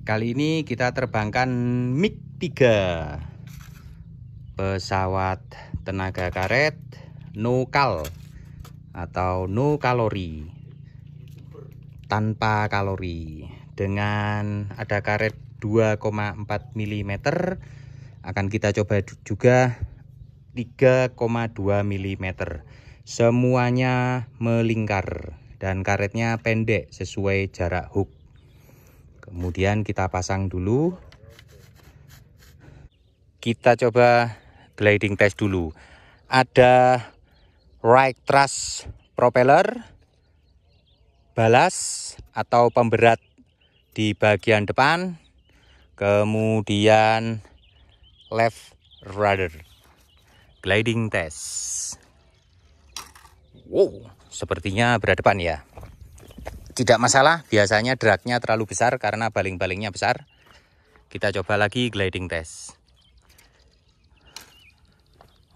Kali ini kita terbangkan MiG-3 Pesawat tenaga karet Nukal Atau no kalori Tanpa kalori Dengan ada karet 2,4 mm Akan kita coba juga 3,2 mm Semuanya melingkar dan karetnya pendek sesuai jarak hook kemudian kita pasang dulu kita coba gliding test dulu ada right thrust propeller balas atau pemberat di bagian depan kemudian left rudder gliding test wow sepertinya depan ya tidak masalah biasanya dragnya terlalu besar karena baling-balingnya besar kita coba lagi gliding test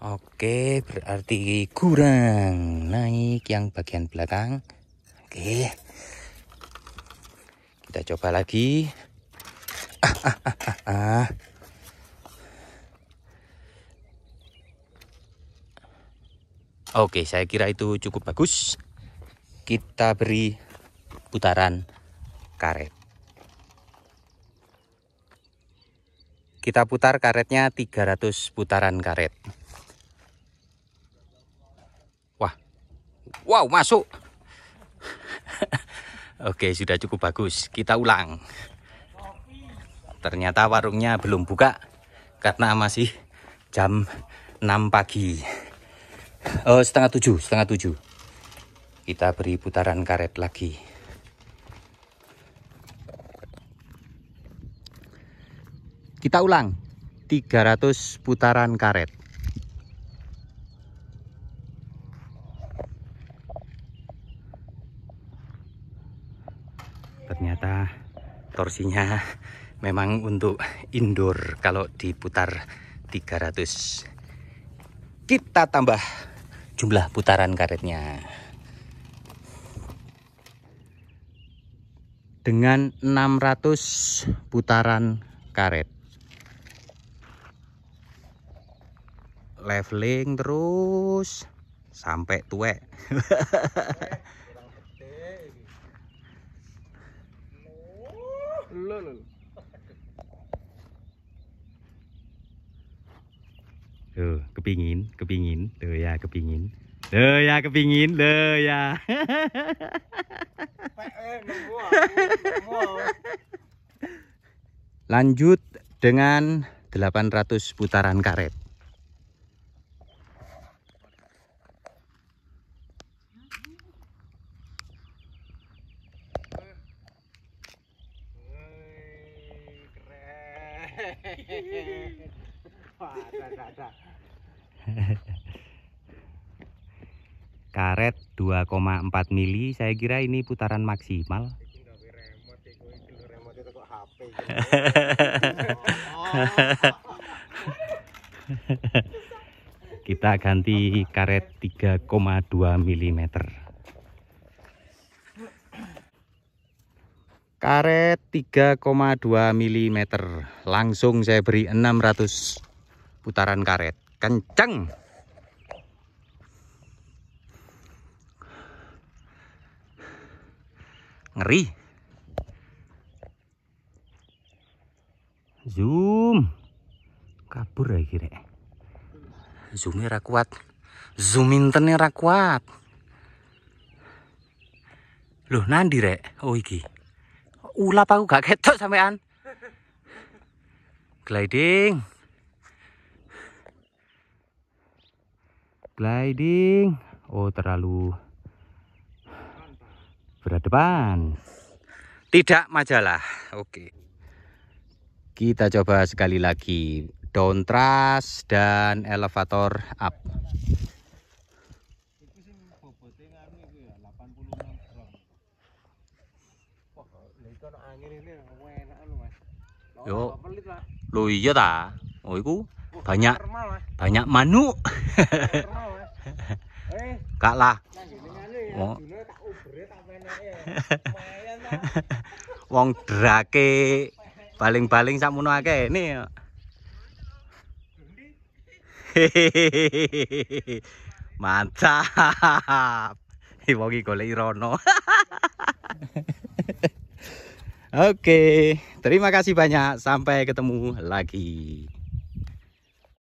oke berarti kurang naik yang bagian belakang oke kita coba lagi ah, ah, ah, Oke, saya kira itu cukup bagus. Kita beri putaran karet. Kita putar karetnya 300 putaran karet. Wah. Wow, masuk. Oke, sudah cukup bagus. Kita ulang. Ternyata warungnya belum buka karena masih jam 6 pagi. Oh, setengah tujuh, setengah tujuh. Kita beri putaran karet lagi. Kita ulang. 300 putaran karet. Ternyata torsinya memang untuk indoor kalau diputar 300. Kita tambah jumlah putaran karetnya. Dengan 600 putaran karet. leveling terus sampai tuwek. Tuh, kepingin, kepingin, tuh ya, kepingin. Tuh ya, kepingin, tuh ya. E, Lanjut dengan 800 putaran karet. Karet 2,4 mili, saya kira ini putaran maksimal. Kita ganti karet 3,2 mm. karet 3,2 mm langsung saya beri 600 putaran karet kenceng ngeri zoom kabur ya kira zoomnya rakuat, kuat zoom internetnya rakuat, loh nandi rek oh iki ulap aku gak ketok sampean. Gliding. Gliding. Oh, terlalu berat depan. Tidak majalah. Oke. Kita coba sekali lagi down truss dan elevator up. Yo. Loh iya ta? Oh iku banyak banyak manuk. Eh. Kak lah. Wong drake paling-paling sak mono akeh ini. Mantap. Iki wong iki golek rono. Oke, terima kasih banyak. Sampai ketemu lagi.